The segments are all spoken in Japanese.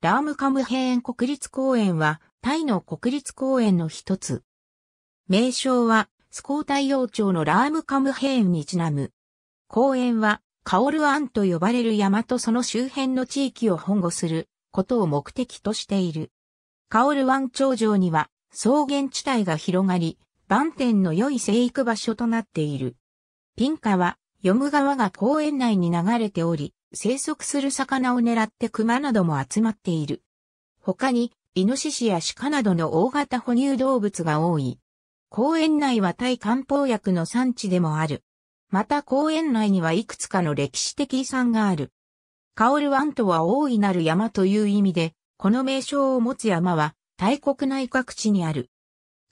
ラームカムヘーン国立公園は、タイの国立公園の一つ。名称は、スコータイ王朝のラームカムヘーンにちなむ。公園は、カオルアンと呼ばれる山とその周辺の地域を保護することを目的としている。カオルン頂上には草原地帯が広がり、バンテンの良い生育場所となっている。ピンカは読む川が公園内に流れており、生息する魚を狙って熊なども集まっている。他に、イノシシや鹿などの大型哺乳動物が多い。公園内はタイ漢方薬の産地でもある。また公園内にはいくつかの歴史的遺産がある。カオルワンとは大いなる山という意味で、この名称を持つ山は、大国内各地にある。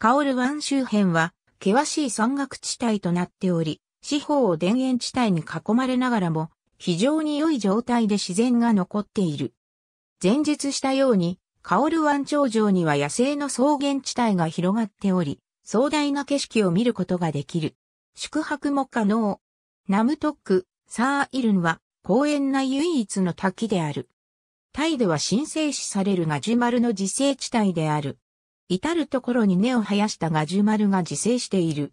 カオルワン周辺は、険しい山岳地帯となっており、四方田園地帯に囲まれながらも、非常に良い状態で自然が残っている。前述したように、カオル湾頂上には野生の草原地帯が広がっており、壮大な景色を見ることができる。宿泊も可能。ナムトック、サーイルンは公園内唯一の滝である。タイでは神聖視されるガジュマルの自生地帯である。至るところに根を生やしたガジュマルが自生している。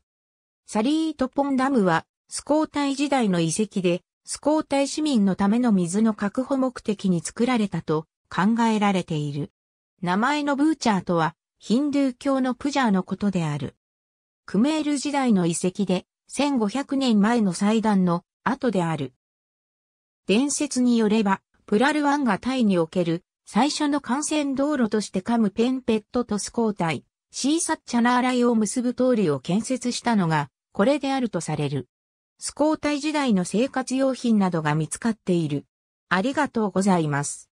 サリートポンダムは、スコータイ時代の遺跡で、スコータイ市民のための水の確保目的に作られたと考えられている。名前のブーチャーとは、ヒンドゥー教のプジャーのことである。クメール時代の遺跡で、1500年前の祭壇の後である。伝説によれば、プラルワンがタイにおける最初の幹線道路としてカムペンペットとスコータイ、シーサッチャナーライを結ぶ通りを建設したのが、これであるとされる。スコータイ時代の生活用品などが見つかっている。ありがとうございます。